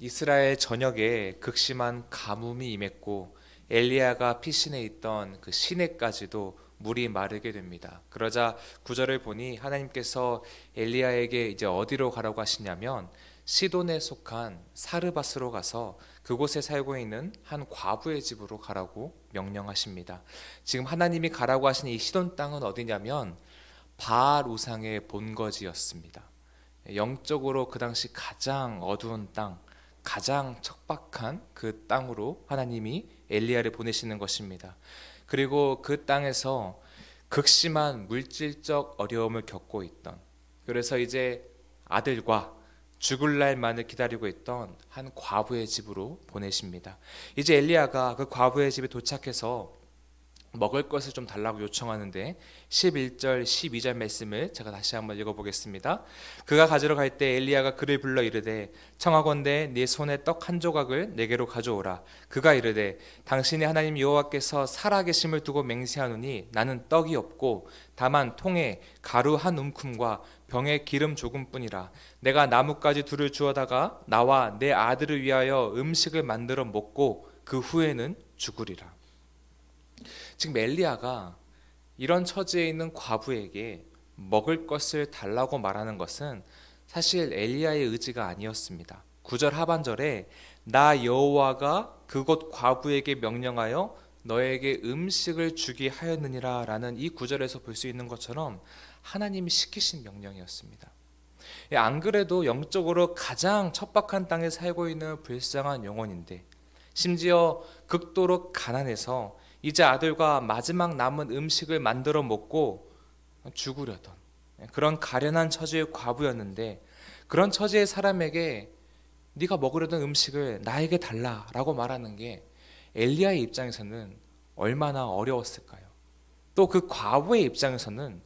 이스라엘 전역에 극심한 가뭄이 임했고 엘리야가 피신해 있던 그 시내까지도 물이 마르게 됩니다. 그러자 구절을 보니 하나님께서 엘리야에게 이제 어디로 가라고 하시냐면 시돈에 속한 사르바스로 가서 그곳에 살고 있는 한 과부의 집으로 가라고 명령하십니다. 지금 하나님이 가라고 하신 이 시돈 땅은 어디냐면 바알 우상의 본거지였습니다. 영적으로 그 당시 가장 어두운 땅, 가장 척박한 그 땅으로 하나님이 엘리야를 보내시는 것입니다. 그리고 그 땅에서 극심한 물질적 어려움을 겪고 있던 그래서 이제 아들과 죽을 날만을 기다리고 있던 한 과부의 집으로 보내십니다. 이제 엘리야가 그 과부의 집에 도착해서 먹을 것을 좀 달라고 요청하는데 11절 12절 말씀을 제가 다시 한번 읽어보겠습니다. 그가 가지러 갈 때 엘리야가 그를 불러 이르되 청하건대 네 손에 떡 한 조각을 내게로 가져오라. 그가 이르되 당신의 하나님 여호와께서 살아계심을 두고 맹세하노니 나는 떡이 없고 다만 통에 가루 한 움큼과 병에 기름 조금뿐이라 내가 나뭇가지 둘을 주어다가 나와 내 아들을 위하여 음식을 만들어 먹고 그 후에는 죽으리라. 즉 엘리야가 이런 처지에 있는 과부에게 먹을 것을 달라고 말하는 것은 사실 엘리야의 의지가 아니었습니다. 9절 하반절에 나 여호와가 그곳 과부에게 명령하여 너에게 음식을 주기 하였느니라라는 이 구절에서 볼 수 있는 것처럼 하나님이 시키신 명령이었습니다. 예, 안 그래도 영적으로 가장 척박한 땅에 살고 있는 불쌍한 영혼인데 심지어 극도로 가난해서 이제 아들과 마지막 남은 음식을 만들어 먹고 죽으려던 예, 그런 가련한 처지의 과부였는데 그런 처지의 사람에게 네가 먹으려던 음식을 나에게 달라라고 말하는 게 엘리야의 입장에서는 얼마나 어려웠을까요? 또 그 과부의 입장에서는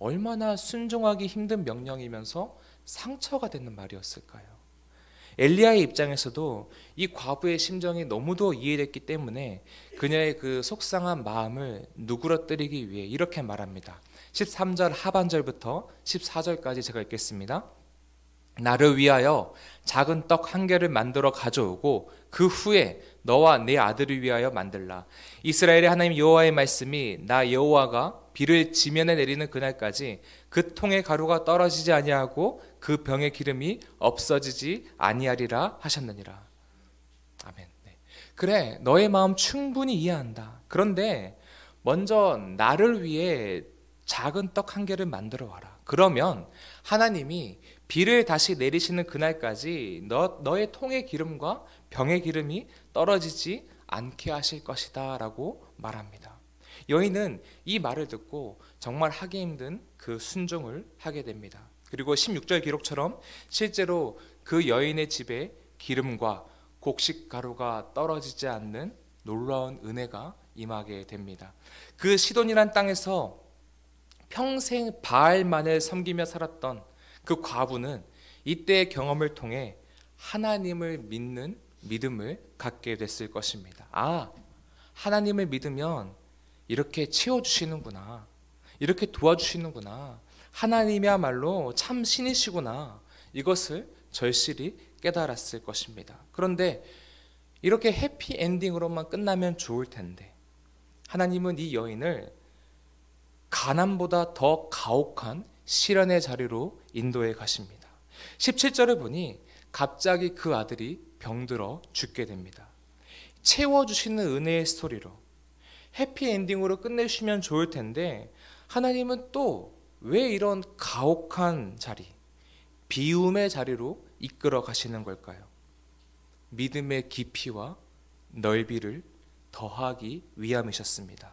얼마나 순종하기 힘든 명령이면서 상처가 되는 말이었을까요? 엘리야의 입장에서도 이 과부의 심정이 너무도 이해됐기 때문에 그녀의 그 속상한 마음을 누그러뜨리기 위해 이렇게 말합니다. 13절 하반절부터 14절까지 제가 읽겠습니다. 나를 위하여 작은 떡 한 개를 만들어 가져오고 그 후에 너와 내 아들을 위하여 만들라. 이스라엘의 하나님 여호와의 말씀이 나 여호와가 비를 지면에 내리는 그날까지 그 통의 가루가 떨어지지 아니하고 그 병의 기름이 없어지지 아니하리라 하셨느니라. 아멘. 네. 그래, 너의 마음 충분히 이해한다. 그런데 먼저 나를 위해 작은 떡 한 개를 만들어 와라. 그러면 하나님이 비를 다시 내리시는 그날까지 너, 너의 통의 기름과 병의 기름이 떨어지지 않게 하실 것이다 라고 말합니다. 여인은 이 말을 듣고 정말 하기 힘든 그 순종을 하게 됩니다. 그리고 16절 기록처럼 실제로 그 여인의 집에 기름과 곡식 가루가 떨어지지 않는 놀라운 은혜가 임하게 됩니다. 그 시돈이란 땅에서 평생 바알만을 섬기며 살았던 그 과부는 이때의 경험을 통해 하나님을 믿는 믿음을 갖게 됐을 것입니다. 아, 하나님을 믿으면 이렇게 채워주시는구나. 이렇게 도와주시는구나. 하나님이야말로 참 신이시구나. 이것을 절실히 깨달았을 것입니다. 그런데 이렇게 해피엔딩으로만 끝나면 좋을 텐데, 하나님은 이 여인을 가난보다 더 가혹한 시련의 자리로 인도해 가십니다. 17절에 보니 갑자기 그 아들이 병들어 죽게 됩니다. 채워주시는 은혜의 스토리로 해피엔딩으로 끝내시면 좋을 텐데 하나님은 또 왜 이런 가혹한 자리, 비움의 자리로 이끌어 가시는 걸까요? 믿음의 깊이와 넓이를 더하기 위함이셨습니다.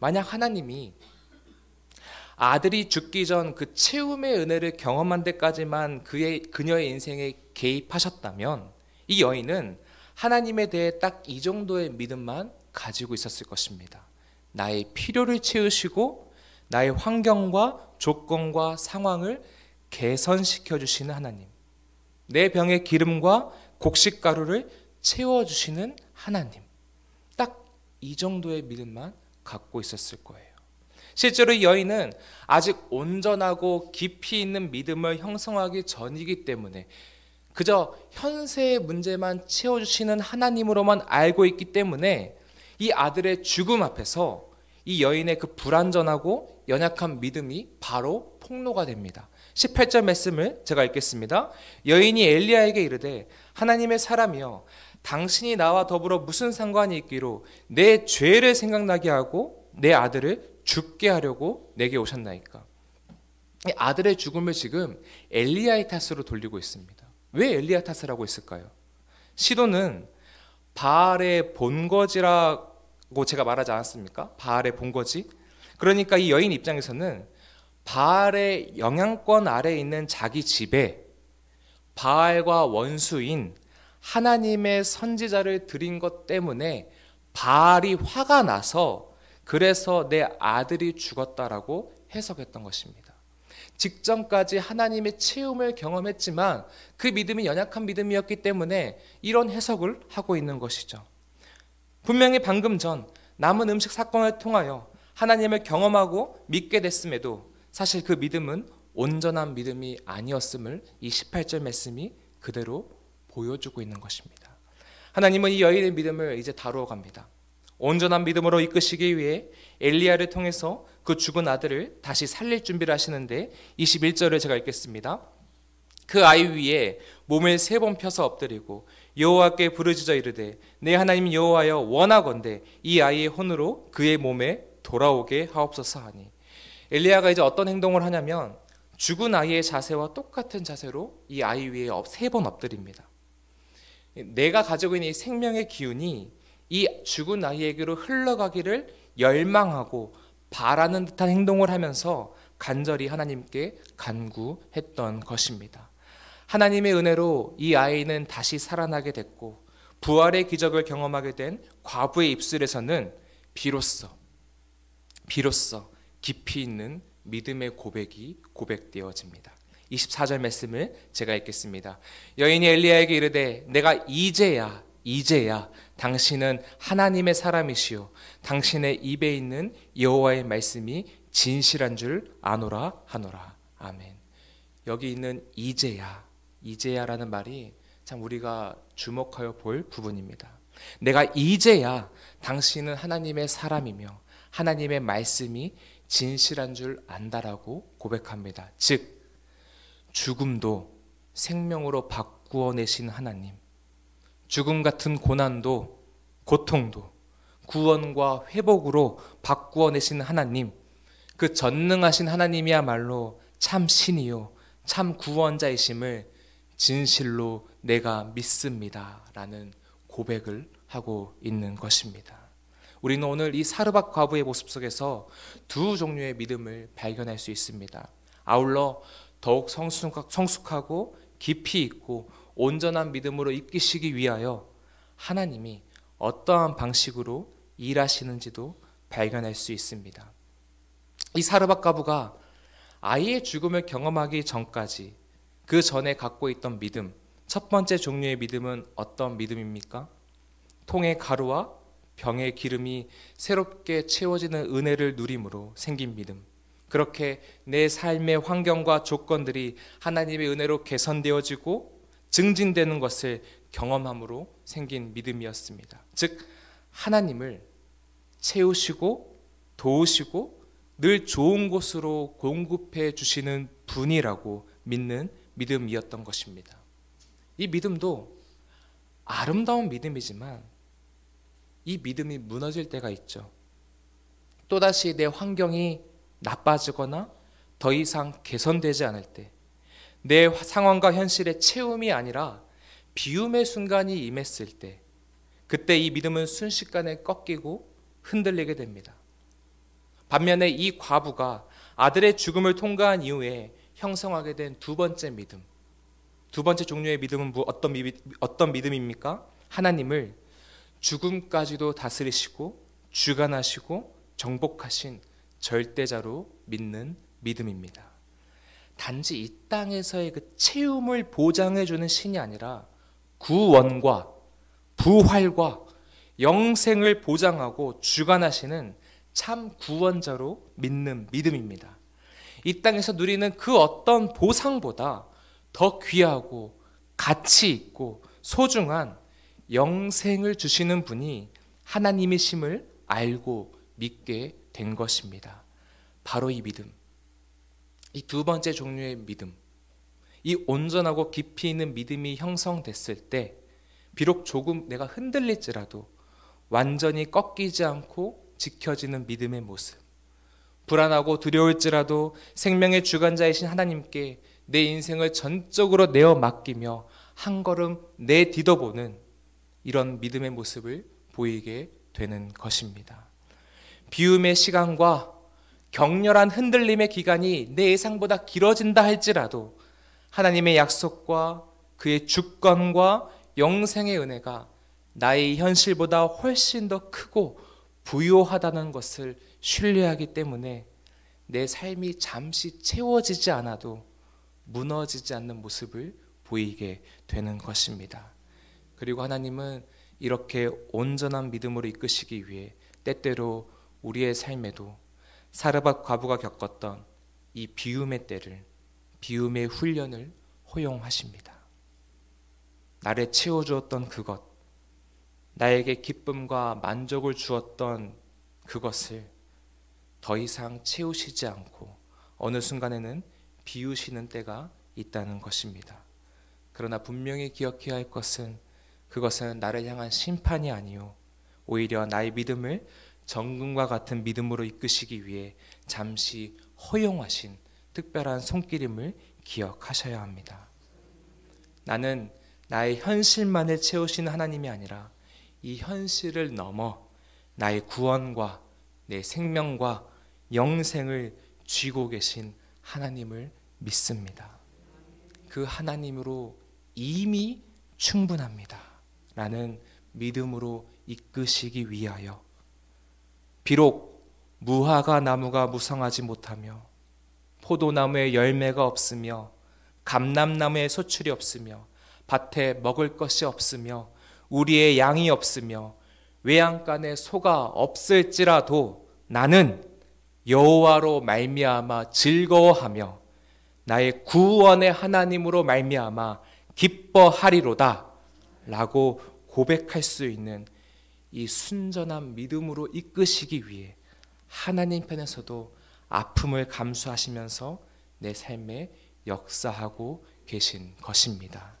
만약 하나님이 아들이 죽기 전 그 채움의 은혜를 경험한 데까지만 그의 그녀의 인생에 개입하셨다면 이 여인은 하나님에 대해 딱 이 정도의 믿음만 가지고 있었을 것입니다. 나의 필요를 채우시고 나의 환경과 조건과 상황을 개선시켜 주시는 하나님. 내 병에 기름과 곡식가루를 채워 주시는 하나님. 딱 이 정도의 믿음만 갖고 있었을 거예요. 실제로 여인은 아직 온전하고 깊이 있는 믿음을 형성하기 전이기 때문에 그저 현세의 문제만 채워주시는 하나님으로만 알고 있기 때문에 이 아들의 죽음 앞에서 이 여인의 그 불완전하고 연약한 믿음이 바로 폭로가 됩니다. 18절 말씀을 제가 읽겠습니다. 여인이 엘리야에게 이르되 하나님의 사람이여 당신이 나와 더불어 무슨 상관이 있기로 내 죄를 생각나게 하고 내 아들을 죽게 하려고 내게 오셨나이까. 아들의 죽음을 지금 엘리야의 탓으로 돌리고 있습니다. 왜 엘리야 탓을 하고 있을까요? 시도는 바알의 본거지라고 제가 말하지 않았습니까? 바알의 본거지. 그러니까 이 여인 입장에서는 바알의 영향권 아래 있는 자기 집에 바알과 원수인 하나님의 선지자를 드린 것 때문에 바알이 화가 나서 그래서 내 아들이 죽었다라고 해석했던 것입니다. 직전까지 하나님의 체험을 경험했지만 그 믿음이 연약한 믿음이었기 때문에 이런 해석을 하고 있는 것이죠. 분명히 방금 전 남은 음식 사건을 통하여 하나님을 경험하고 믿게 됐음에도 사실 그 믿음은 온전한 믿음이 아니었음을 이 18절 말씀이 그대로 보여주고 있는 것입니다. 하나님은 이 여인의 믿음을 이제 다루어 갑니다. 온전한 믿음으로 이끄시기 위해 엘리야를 통해서 그 죽은 아들을 다시 살릴 준비를 하시는데 21절을 제가 읽겠습니다. 그 아이 위에 몸을 세 번 펴서 엎드리고 여호와께 부르짖어 이르되 내 하나님 여호와여 원하건대 이 아이의 혼으로 그의 몸에 돌아오게 하옵소서 하니 엘리야가 이제 어떤 행동을 하냐면 죽은 아이의 자세와 똑같은 자세로 이 아이 위에 세 번 엎드립니다. 내가 가지고 있는 이 생명의 기운이 이 죽은 아이에게로 흘러가기를 열망하고 바라는 듯한 행동을 하면서 간절히 하나님께 간구했던 것입니다. 하나님의 은혜로 이 아이는 다시 살아나게 됐고 부활의 기적을 경험하게 된 과부의 입술에서는 비로소 비로소 깊이 있는 믿음의 고백이 고백되어집니다. 24절 말씀을 제가 읽겠습니다. 여인이 엘리야에게 이르되 내가 이제야 이제야 당신은 하나님의 사람이시요 당신의 입에 있는 여호와의 말씀이 진실한 줄 아노라 하노라. 아멘. 여기 있는 이제야 이제야라는 말이 참 우리가 주목하여 볼 부분입니다. 내가 이제야 당신은 하나님의 사람이며 하나님의 말씀이 진실한 줄 안다라고 고백합니다. 즉, 죽음도 생명으로 바꾸어 내신 하나님, 죽음 같은 고난도 고통도 구원과 회복으로 바꾸어 내신 하나님, 그 전능하신 하나님이야말로 참 신이요, 참 구원자이심을 진실로 내가 믿습니다. 라는 고백을 하고 있는 것입니다. 우리는 오늘 이 사르밧 과부의 모습 속에서 두 종류의 믿음을 발견할 수 있습니다. 아울러 더욱 성숙하고 깊이 있고 온전한 믿음으로 이기시기 위하여 하나님이 어떠한 방식으로 일하시는지도 발견할 수 있습니다. 이 사르밧 가부가 아이의 죽음을 경험하기 전까지 그 전에 갖고 있던 믿음, 첫 번째 종류의 믿음은 어떤 믿음입니까? 통의 가루와 병의 기름이 새롭게 채워지는 은혜를 누림으로 생긴 믿음. 그렇게 내 삶의 환경과 조건들이 하나님의 은혜로 개선되어지고 증진되는 것을 경험함으로 생긴 믿음이었습니다. 즉 하나님을 채우시고 도우시고 늘 좋은 곳으로 공급해 주시는 분이라고 믿는 믿음이었던 것입니다. 이 믿음도 아름다운 믿음이지만 이 믿음이 무너질 때가 있죠. 또다시 내 환경이 나빠지거나 더 이상 개선되지 않을 때내 상황과 현실의 채움이 아니라 비움의 순간이 임했을 때 그때 이 믿음은 순식간에 꺾이고 흔들리게 됩니다. 반면에 이 과부가 아들의 죽음을 통과한 이후에 형성하게 된 두 번째 믿음. 두 번째 종류의 믿음은 뭐 어떤, 어떤 믿음입니까? 하나님을 죽음까지도 다스리시고 주관하시고 정복하신 절대자로 믿는 믿음입니다. 단지 이 땅에서의 그 채움을 보장해 주는 신이 아니라 구원과 부활과 영생을 보장하고 주관하시는 참 구원자로 믿는 믿음입니다. 이 땅에서 누리는 그 어떤 보상보다 더 귀하고 가치 있고 소중한 영생을 주시는 분이 하나님이심을 알고 믿게 된 것입니다. 바로 이 믿음. 이두 번째 종류의 믿음, 이 온전하고 깊이 있는 믿음이 형성됐을 때, 비록 조금 내가 흔들릴지라도 완전히 꺾이지 않고 지켜지는 믿음의 모습. 불안하고 두려울지라도 생명의 주관자이신 하나님께 내 인생을 전적으로 내어 맡기며 한 걸음 내딛어보는 이런 믿음의 모습을 보이게 되는 것입니다. 비움의 시간과 격렬한 흔들림의 기간이 내 예상보다 길어진다 할지라도 하나님의 약속과 그의 주권과 영생의 은혜가 나의 현실보다 훨씬 더 크고 부요하다는 것을 신뢰하기 때문에 내 삶이 잠시 채워지지 않아도 무너지지 않는 모습을 보이게 되는 것입니다. 그리고 하나님은 이렇게 온전한 믿음으로 이끄시기 위해 때때로 우리의 삶에도 사르밧 과부가 겪었던 이 비움의 때를 비움의 훈련을 허용하십니다. 나를 채워 주었던 그것, 나에게 기쁨과 만족을 주었던 그것을 더 이상 채우시지 않고 어느 순간에는 비우시는 때가 있다는 것입니다. 그러나 분명히 기억해야 할 것은 그것은 나를 향한 심판이 아니요 오히려 나의 믿음을 정금과 같은 믿음으로 이끄시기 위해 잠시 허용하신 특별한 손길임을 기억하셔야 합니다. 나는 나의 현실만을 채우시는 하나님이 아니라 이 현실을 넘어 나의 구원과 내 생명과 영생을 쥐고 계신 하나님을 믿습니다. 그 하나님으로 이미 충분합니다. 라는 믿음으로 이끄시기 위하여 비록 무화과 나무가 무성하지 못하며 포도나무에 열매가 없으며 감람나무에 소출이 없으며 밭에 먹을 것이 없으며 우리의 양이 없으며 외양간에 소가 없을지라도 나는 여호와로 말미암아 즐거워하며 나의 구원의 하나님으로 말미암아 기뻐하리로다 라고 고백할 수 있는 이 순전한 믿음으로 이끄시기 위해 하나님 편에서도 아픔을 감수하시면서 내 삶에 역사하고 계신 것입니다.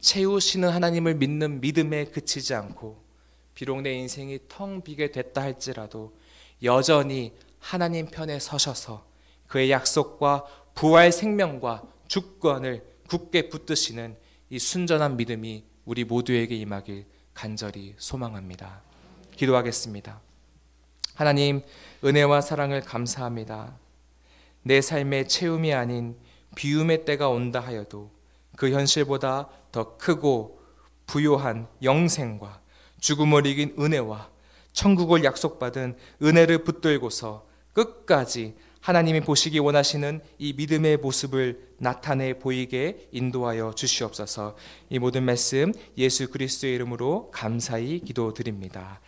채우시는 하나님을 믿는 믿음에 그치지 않고 비록 내 인생이 텅 비게 됐다 할지라도 여전히 하나님 편에 서셔서 그의 약속과 부활 생명과 주권을 굳게 붙드시는 이 순전한 믿음이 우리 모두에게 임하길 간절히 소망합니다. 기도하겠습니다. 하나님, 은혜와 사랑을 감사합니다. 내 삶의 채움이 아닌 비움의 때가 온다 하여도 그 현실보다 더 크고 부요한 영생과 죽음을 이긴 은혜와 천국을 약속받은 은혜를 붙들고서 끝까지 하나님이 보시기 원하시는 이 믿음의 모습을 나타내 보이게 인도하여 주시옵소서. 이 모든 말씀 예수 그리스도의 이름으로 감사히 기도드립니다.